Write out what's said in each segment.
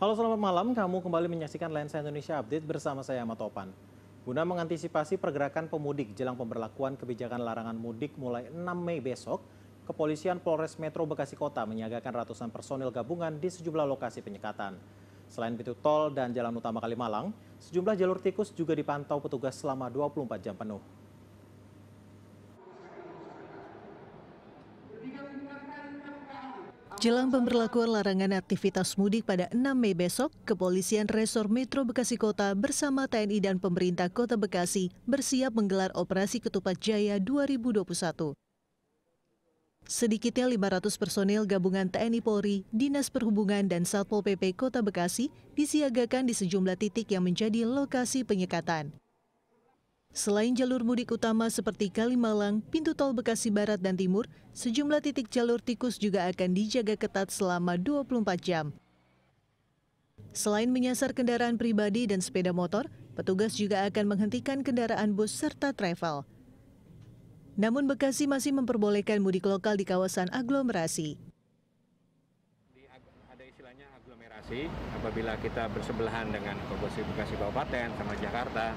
Halo selamat malam, kamu kembali menyaksikan Lensa Indonesia Update bersama saya Ahmad Topan. Guna mengantisipasi pergerakan pemudik jelang pemberlakuan kebijakan larangan mudik mulai 6 Mei besok, Kepolisian Polres Metro Bekasi Kota menyiagakan ratusan personil gabungan di sejumlah lokasi penyekatan. Selain pintu tol dan jalan utama Kalimalang, sejumlah jalur tikus juga dipantau petugas selama 24 jam penuh. Jelang pemberlakuan larangan aktivitas mudik pada 6 Mei besok, Kepolisian Resor Metro Bekasi Kota bersama TNI dan pemerintah Kota Bekasi bersiap menggelar Operasi Ketupat Jaya 2021. Sedikitnya 500 personil gabungan TNI Polri, Dinas Perhubungan, dan Satpol PP Kota Bekasi disiagakan di sejumlah titik yang menjadi lokasi penyekatan. Selain jalur mudik utama seperti Kalimalang, pintu tol Bekasi Barat dan Timur, sejumlah titik jalur tikus juga akan dijaga ketat selama 24 jam. Selain menyasar kendaraan pribadi dan sepeda motor, petugas juga akan menghentikan kendaraan bus serta travel. Namun Bekasi masih memperbolehkan mudik lokal di kawasan aglomerasi. Ada istilahnya aglomerasi apabila kita bersebelahan dengan kabupaten Bekasi Kabupaten sama Jakarta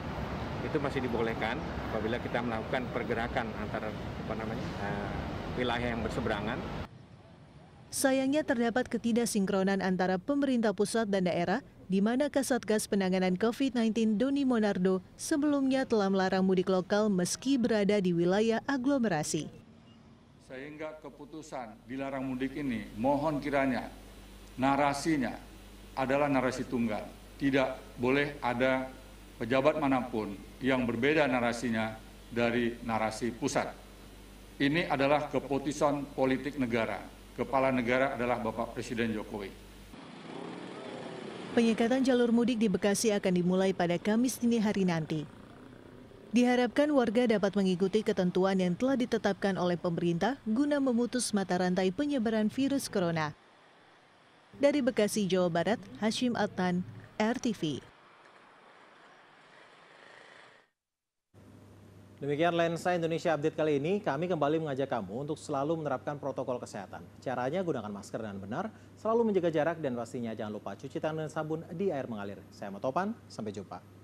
itu masih dibolehkan apabila kita melakukan pergerakan antara apa namanya uh, wilayah yang berseberangan. Sayangnya terdapat ketidaksinkronan antara pemerintah pusat dan daerah, di mana Kasatgas Penanganan COVID-19 Doni Monardo sebelumnya telah melarang mudik lokal meski berada di wilayah aglomerasi. Sehingga keputusan dilarang mudik ini, mohon kiranya narasinya adalah narasi tunggal. Tidak boleh ada pejabat manapun yang berbeda narasinya dari narasi pusat. Ini adalah keputusan politik negara. Kepala negara adalah Bapak Presiden Jokowi. Penyekatan jalur mudik di Bekasi akan dimulai pada Kamis dini hari nanti. Diharapkan warga dapat mengikuti ketentuan yang telah ditetapkan oleh pemerintah guna memutus mata rantai penyebaran virus corona. Dari Bekasi, Jawa Barat, Hashim Atan, RTV. Demikian Lensa Indonesia Update kali ini. Kami kembali mengajak kamu untuk selalu menerapkan protokol kesehatan. Caranya gunakan masker dengan benar, selalu menjaga jarak, dan pastinya jangan lupa cuci tangan dengan sabun di air mengalir. Saya Matopan, sampai jumpa.